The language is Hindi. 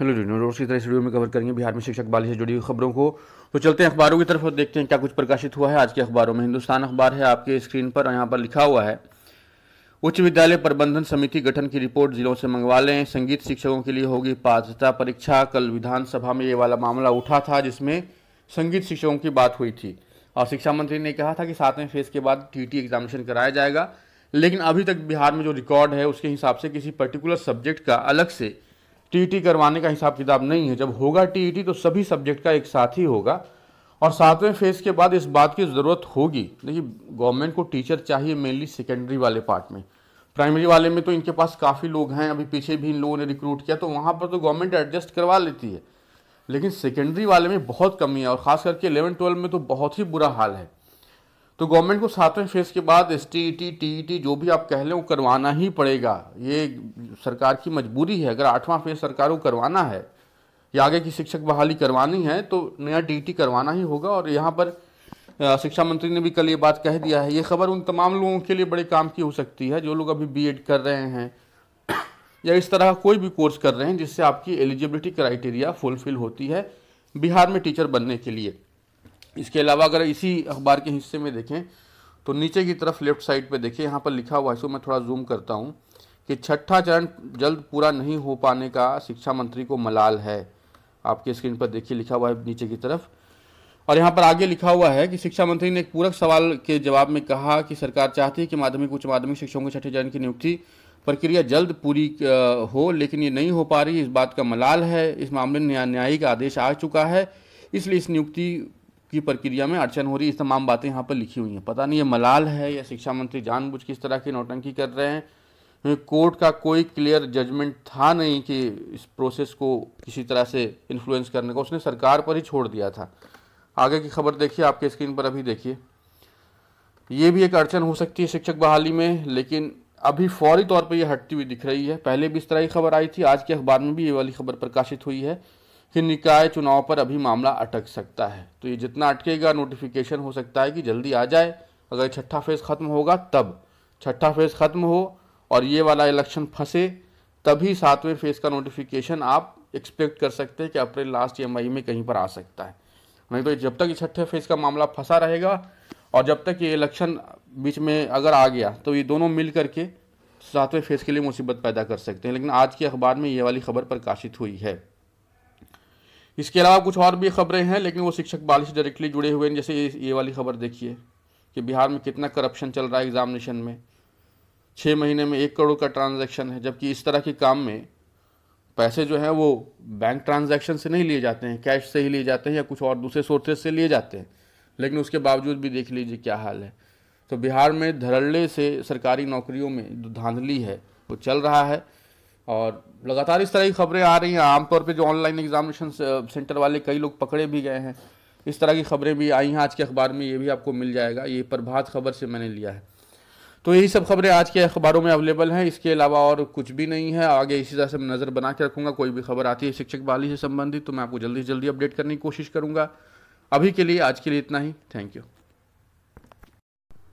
हेलो डी रोज की तरह इस वीडियो में कवर करेंगे बिहार में शिक्षक बाली से जुड़ी हुई खबरों को तो चलते हैं अखबारों की तरफ और देखते हैं क्या कुछ प्रकाशित हुआ है आज के अखबारों में हिंदुस्तान अखबार है आपके स्क्रीन पर यहाँ पर लिखा हुआ है उच्च विद्यालय प्रबंधन समिति गठन की रिपोर्ट जिलों से मंगवा लें संगीत शिक्षकों के लिए होगी पात्रता परीक्षा कल विधानसभा में ये वाला मामला उठा था जिसमें संगीत शिक्षकों की बात हुई थी और शिक्षा मंत्री ने कहा था कि सातवें फेज के बाद टीटी एग्जामिनेशन कराया जाएगा लेकिन अभी तक बिहार में जो रिकॉर्ड है उसके हिसाब से किसी पर्टिकुलर सब्जेक्ट का अलग से टीईटी करवाने का हिसाब किताब नहीं है जब होगा टीईटी तो सभी सब्जेक्ट का एक साथ ही होगा और सातवें फेज़ के बाद इस बात की ज़रूरत होगी देखिए गवर्नमेंट को टीचर चाहिए मेनली सेकेंडरी वाले पार्ट में प्राइमरी वाले में तो इनके पास काफ़ी लोग हैं अभी पीछे भी इन लोगों ने रिक्रूट किया तो वहाँ पर तो गवर्नमेंट एडजस्ट करवा लेती है लेकिन सेकेंडरी वाले में बहुत कमी है और ख़ास करके इलेवन ट्वेल्व में तो बहुत ही बुरा हाल है तो गवर्नमेंट को सातवें फेज के बाद S T T T T जो भी आप कह लें वो करवाना ही पड़ेगा ये सरकार की मजबूरी है अगर आठवां फेज सरकार को करवाना है या आगे की शिक्षक बहाली करवानी है तो नया टी टी e करवाना ही होगा और यहाँ पर शिक्षा मंत्री ने भी कल ये बात कह दिया है ये खबर उन तमाम लोगों के लिए बड़े काम की हो सकती है जो लोग अभी बी कर रहे हैं या इस तरह कोई भी कोर्स कर रहे हैं जिससे आपकी एलिजिबिलिटी क्राइटेरिया फुलफिल होती है बिहार में टीचर बनने के लिए इसके अलावा अगर इसी अखबार के हिस्से में देखें तो नीचे की तरफ लेफ्ट साइड पे देखिए यहाँ पर लिखा हुआ है इसको मैं थोड़ा जूम करता हूँ कि छठा चरण जल्द पूरा नहीं हो पाने का शिक्षा मंत्री को मलाल है आपके स्क्रीन पर देखिए लिखा हुआ है नीचे की तरफ और यहाँ पर आगे लिखा हुआ है कि शिक्षा मंत्री ने एक पूरक सवाल के जवाब में कहा कि सरकार चाहती है कि माध्यमिक उच्च माध्यमिक शिक्षकों के छठे चरण की नियुक्ति प्रक्रिया जल्द पूरी हो लेकिन ये नहीं हो पा रही इस बात का मलाल है इस मामले में न्यायिक आदेश आ चुका है इसलिए इस नियुक्ति की प्रक्रिया में अड़चन हो रही है इस तमाम बातें यहाँ पर लिखी हुई हैं पता नहीं ये मलाल है या शिक्षा मंत्री जानबूझ किस तरह की नौटंकी कर रहे हैं कोर्ट का कोई क्लियर जजमेंट था नहीं कि इस प्रोसेस को किसी तरह से इन्फ्लुएंस करने का उसने सरकार पर ही छोड़ दिया था आगे की खबर देखिए आपके स्क्रीन पर अभी देखिए ये भी एक अड़चन हो सकती है शिक्षक बहाली में लेकिन अभी फौरी तौर पर यह हटती हुई दिख रही है पहले भी इस तरह की खबर आई थी आज के अखबार में भी ये वाली खबर प्रकाशित हुई है कि निकाय चुनाव पर अभी मामला अटक सकता है तो ये जितना अटकेगा नोटिफिकेशन हो सकता है कि जल्दी आ जाए अगर छठा फेज़ ख़त्म होगा तब छठा फेज़ ख़त्म हो और ये वाला इलेक्शन फंसे तभी सातवें फेज़ का नोटिफिकेशन आप एक्सपेक्ट कर सकते हैं कि अप्रैल लास्ट या मई में कहीं पर आ सकता है नहीं तो जब तक ये छठे फेज़ का मामला फंसा रहेगा और जब तक ये इलेक्शन बीच में अगर आ गया तो ये दोनों मिल करके सातवें फेज़ के लिए मुसीबत पैदा कर सकते हैं लेकिन आज के अखबार में ये वाली खबर प्रकाशित हुई है इसके अलावा कुछ और भी खबरें हैं लेकिन वो शिक्षक बाली से डायरेक्टली जुड़े हुए हैं जैसे ये वाली खबर देखिए कि बिहार में कितना करप्शन चल रहा है एग्जामिनेशन में छः महीने में एक करोड़ का ट्रांजैक्शन है जबकि इस तरह के काम में पैसे जो हैं वो बैंक ट्रांजैक्शन से नहीं लिए जाते हैं कैश से ही लिए जाते हैं या कुछ और दूसरे सोर्सेज से लिए जाते हैं लेकिन उसके बावजूद भी देख लीजिए क्या हाल है तो बिहार में धरल्ले से सरकारी नौकरियों में जो धांधली है वो चल रहा है और लगातार इस तरह की खबरें आ रही हैं आमतौर पे जो ऑनलाइन एग्जामिनेशन सेंटर वाले कई लोग पकड़े भी गए हैं इस तरह की खबरें भी आई हैं आज के अखबार में ये भी आपको मिल जाएगा ये प्रभात खबर से मैंने लिया है तो यही सब खबरें आज के अखबारों में अवेलेबल हैं इसके अलावा और कुछ भी नहीं है आगे इसी तरह से मैं नज़र बना के रखूँगा कोई भी खबर आती है शिक्षक बहाली से संबंधित तो मैं आपको जल्दी से जल्दी अपडेट करने की कोशिश करूँगा अभी के लिए आज के लिए इतना ही थैंक यू